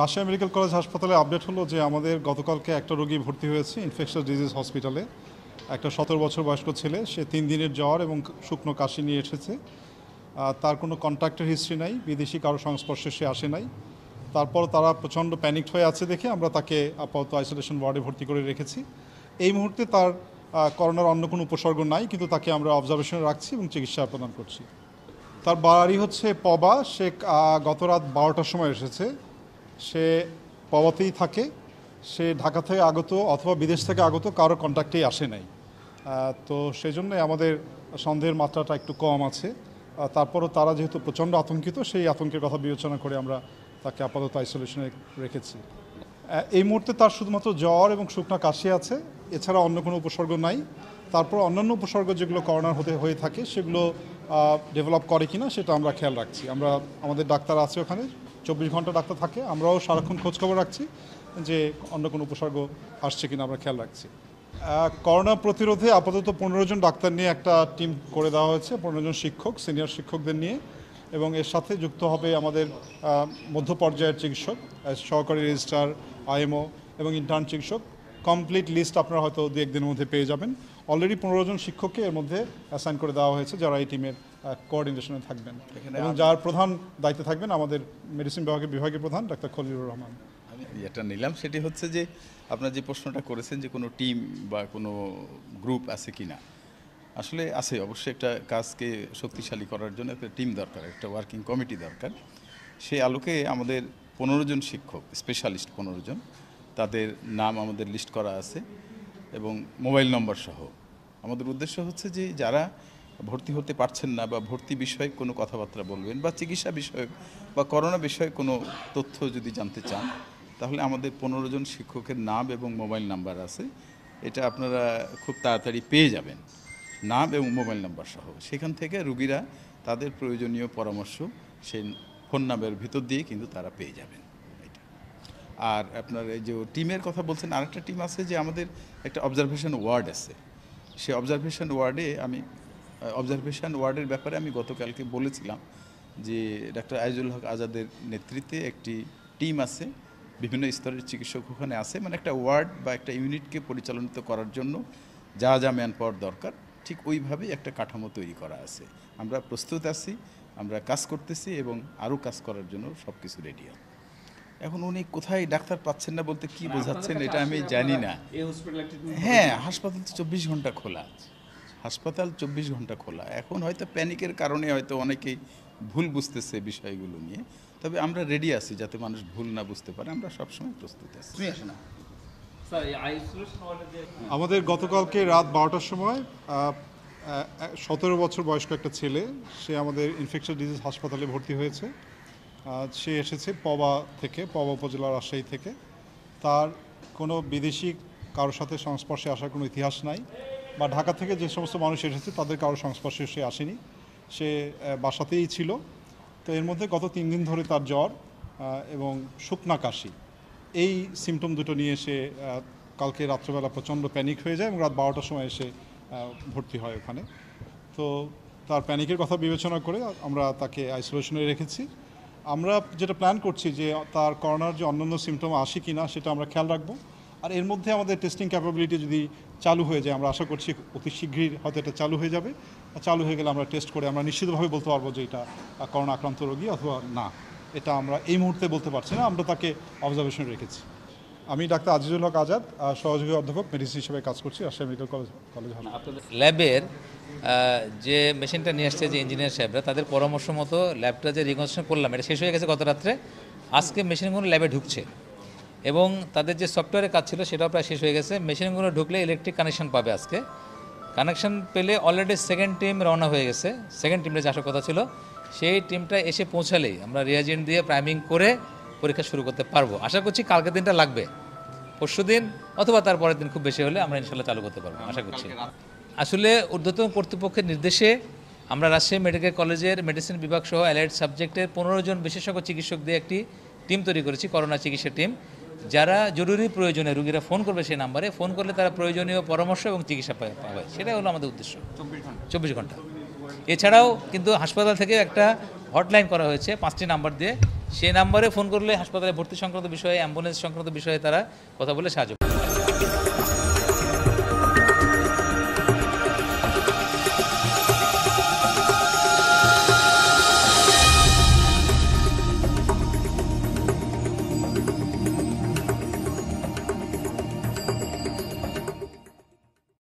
Russia medical college হাসপাতালে update হলো যে আমাদের গতকালকে একটা রোগী ভর্তি হয়েছে ইনফেকশাস ডিজিজ হসপিটালে একটা সতেরো বছর বয়স্ক ছেলে সে তিন দিনের জ্বর এবং শুকনো কাশি নিয়ে এসেছে তার কোনো কন্ট্যাক্টের হিস্ট্রি নাই বিদেশি কারো সংস্পর্শে সে আসে নাই তারপর তারা প্রচণ্ড প্যানিকড হয়ে আছে দেখে আমরা তাকে আপাতত আইসোলেশন ওয়ার্ডে ভর্তি করে রেখেছি এই মুহূর্তে তার করোনার অন্য কোনো উপসর্গ নাই কিন্তু তাকে আমরা অবজারভেশনে রাখছি এবং চিকিৎসা প্রদান করছি তার বাড়ি হচ্ছে পবা সে গত রাত বারোটার সময় এসেছে সে পাওয়াতেই থাকে সে ঢাকা থেকে আগত অথবা বিদেশ থেকে আগত কারো কন্ট্যাক্টেই আসে নাই তো সেই জন্যই আমাদের সন্দেহের মাত্রাটা একটু কম আছে তারপরও তারা যেহেতু প্রচণ্ড আতঙ্কিত সেই আতঙ্কের কথা বিবেচনা করে আমরা তাকে আপাতত আইসোলেশনে রেখেছি এই মুহূর্তে তার শুধুমাত্র জ্বর এবং শুকনা কাশি আছে এছাড়া অন্য কোনো উপসর্গ নাই তারপর অন্যান্য উপসর্গ যেগুলো করোনার হতে হয়ে থাকে সেগুলো ডেভেলপ করে কিনা সেটা আমরা খেয়াল রাখছি আমরা আমাদের ডাক্তার আছে ওখানে চব্বিশ ঘন্টা ডাক্তার থাকে আমরাও সারাক্ষণ খোঁজখবর রাখছি যে অন্য কোনো উপসর্গ আসছে কিনা আমরা খেয়াল রাখছি করোনা প্রতিরোধে আপাতত পনেরো জন ডাক্তার নিয়ে একটা টিম করে দেওয়া হয়েছে পনেরো জন শিক্ষক সিনিয়র শিক্ষকদের নিয়ে এবং এর সাথে যুক্ত হবে আমাদের মধ্য পর্যায়ের চিকিৎসক সহকারী রেজিস্ট্রার আইএমও এবং ইন্টার্ন চিকিৎসক কমপ্লিট লিস্ট আপনারা হয়তো দু একদিনের মধ্যে পেয়ে যাবেন অলরেডি পনেরো জন শিক্ষককে এর মধ্যে অ্যাসাইন করে দেওয়া হয়েছে যারা এই টিমের কোঅর্ডিনেশনে থাকবেন এবং যার প্রধান দায়িত্বে থাকবেন আমাদের মেডিসিন বিভাগের বিভাগের প্রধান ডাক্তার খলিলুর রহমান আমি যেটা নিলাম সেটি হচ্ছে যে আপনার যে প্রশ্নটা করেছেন যে কোনো টিম বা কোনো গ্রুপ আছে কি না আসলে আছে অবশ্যই একটা কাজকে শক্তিশালী করার জন্য একটা টিম দরকার একটা ওয়ার্কিং কমিটি দরকার সেই আলোকে আমাদের পনেরো জন শিক্ষক স্পেশালিস্ট পনেরো জন তাদের নাম আমাদের লিস্ট করা আছে এবং মোবাইল নম্বর সহ আমাদের উদ্দেশ্য হচ্ছে যে যারা ভর্তি হতে পারছেন না বা ভর্তি বিষয়ে কোনো কথাবার্তা বলবেন বা চিকিৎসা বিষয়ে বা করোনা বিষয়ে কোনো তথ্য যদি জানতে চান তাহলে আমাদের পনেরো জন শিক্ষকের নাম এবং মোবাইল নাম্বার আছে এটা আপনারা খুব তাড়াতাড়ি পেয়ে যাবেন নাম এবং মোবাইল নাম্বার সহ সেখান থেকে রুগীরা তাদের প্রয়োজনীয় পরামর্শ সেই ফোন নামের ভিতর দিয়ে কিন্তু তারা পেয়ে যাবেন এটা আর আপনার এই যে টিমের কথা বলছেন আরেকটা টিম আছে যে আমাদের একটা অবজারভেশন ওয়ার্ড আছে সেই অবজারভেশন ওয়ার্ডে আমি অবজারভেশন ওয়ার্ডের ব্যাপারে আমি গতকালকে বলেছিলাম যে ডাক্তার আইজুল হক আজাদের নেতৃত্বে একটি টিম আছে বিভিন্ন স্তরের চিকিৎসক ওখানে আছে মানে একটা ওয়ার্ড বা একটা ইউনিটকে পরিচালনিত করার জন্য যা যা ম্যান পাওয়ার দরকার ঠিক ওইভাবেই একটা কাঠামো তৈরি করা আছে আমরা প্রস্তুত আছি আমরা কাজ করতেছি এবং আরও কাজ করার জন্য সব কিছু রেডি আছে এখন উনি কোথায় ডাক্তার পাচ্ছেন না বলতে কি মানে বোঝাচ্ছেন এটা আমি জানি না হ্যাঁ হাসপাতাল তো চব্বিশ ঘন্টা খোলা আছে হাসপাতাল চব্বিশ ঘন্টা খোলা এখন হয়তো প্যানিকের কারণে হয়তো অনেকেই ভুল বুঝতেছে বিষয়গুলো নিয়ে তবে আমরা রেডি আছি যাতে মানুষ ভুল না বুঝতে পারে আমরা সবসময় প্রস্তুত আছি আমাদের গতকালকে রাত বারোটার সময় সতেরো বছর বয়স্ক একটা ছেলে সে আমাদের ইনফেকশন ডিজিজ হাসপাতালে ভর্তি হয়েছে সে এসেছে পবা থেকে পবা উপজেলা রাজশাহী থেকে তার কোনো বিদেশি কারোর সাথে সংস্পর্শে আসার কোনো ইতিহাস নাই বা ঢাকা থেকে যে সমস্ত মানুষ এসেছে তাদের কারোর সংস্পর্শে সে আসেনি সে বাসাতেই ছিল তো এর মধ্যে গত তিন দিন ধরে তার জ্বর এবং শুকনা কাশি এই সিমটম দুটো নিয়ে সে কালকে রাত্রেবেলা প্রচণ্ড প্যানিক হয়ে যায় এবং রাত বারোটার সময় এসে ভর্তি হয় ওখানে তো তার প্যানিকের কথা বিবেচনা করে আমরা তাকে আইসোলেশনে রেখেছি আমরা যেটা প্ল্যান করছি যে তার করোনার যে অন্যান্য সিমটম আসে কি না সেটা আমরা খেয়াল রাখবো আর এর মধ্যে আমাদের টেস্টিং ক্যাপাবিলিটি যদি চালু হয়ে যায় আমরা আশা করছি অতি শীঘ্রই হয়তো এটা চালু হয়ে যাবে চালু হয়ে গেলে আমরা টেস্ট করে আমরা নিশ্চিতভাবে বলতে পারবো যে এটা করোনা আক্রান্ত রোগী অথবা না এটা আমরা এই মুহূর্তে বলতে পারছি না আমরা তাকে অবজারভেশনে রেখেছি আমি ডাক্তার আজিজুল হক আজাদ সহযোগী অধ্যাপক মেডিসিন হিসেবে কাজ করছি রাজশাহী মেডিকেল কলেজ কলেজ ল্যাবের যে মেশিনটা নিয়ে আসছে যে ইঞ্জিনিয়ার সাহেবরা তাদের পরামর্শ মতো ল্যাবটা যে রিকনস্ট্রাকশন করলাম এটা শেষ হয়ে গেছে গত রাত্রে আজকে মেশিনগুলো ল্যাবে ঢুকছে এবং তাদের যে সফটওয়্যারের কাজ ছিল সেটাও প্রায় শেষ হয়ে গেছে মেশিনগুলো ঢুকলে ইলেকট্রিক কানেকশন পাবে আজকে কানেকশন পেলে অলরেডি সেকেন্ড টিম রওনা হয়ে গেছে সেকেন্ড টিমটা যে আসার কথা ছিল সেই টিমটা এসে পৌঁছালেই আমরা রিয়াজেন্ট দিয়ে প্রাইমিং করে পরীক্ষা শুরু করতে পারবো আশা করছি কালকে দিনটা লাগবে পরশু দিন অথবা তার পরের দিন খুব বেশি হলে আমরা ইনশাল্লাহ চালু করতে পারবো আশা করছি আসলে ঊর্ধ্বতন কর্তৃপক্ষের নির্দেশে আমরা রাজশাহী মেডিকেল কলেজের মেডিসিন বিভাগ সহ অ্যালাইড সাবজেক্টের পনেরো জন বিশেষজ্ঞ চিকিৎসক দিয়ে একটি টিম তৈরি করেছি করোনা চিকিৎসা টিম যারা জরুরি প্রয়োজনে রুগীরা ফোন করবে সেই নাম্বারে ফোন করলে তারা প্রয়োজনীয় পরামর্শ এবং চিকিৎসা পাবে সেটাই হলো আমাদের উদ্দেশ্য চব্বিশ ঘন্টা এছাড়াও কিন্তু হাসপাতাল থেকে একটা হটলাইন করা হয়েছে পাঁচটি নাম্বার দিয়ে সেই নাম্বারে ফোন করলে হাসপাতালে ভর্তি সংক্রান্ত বিষয়ে অ্যাম্বুলেন্স সংক্রান্ত বিষয়ে তারা কথা বলে সাহায্য